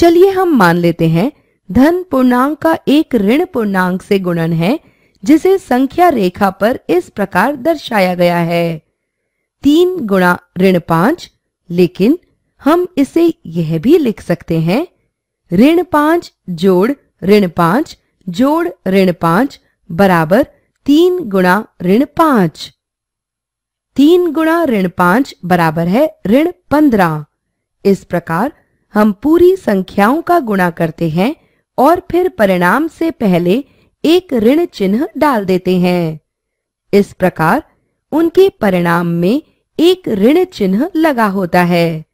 चलिए हम मान लेते हैं धन पूर्णांक का एक ऋण पूर्णांक से गुणन है जिसे संख्या रेखा पर इस प्रकार दर्शाया गया है तीन गुणा ऋण पांच लेकिन हम इसे यह भी लिख सकते हैं ऋण पांच जोड़ ऋण पांच जोड़ ऋण पांच बराबर तीन गुणा ऋण पांच तीन गुणा ऋण पांच बराबर है ऋण पंद्रह इस प्रकार हम पूरी संख्याओं का गुणा करते हैं और फिर परिणाम से पहले एक ऋण चिन्ह डाल देते हैं इस प्रकार उनके परिणाम में एक ऋण चिन्ह लगा होता है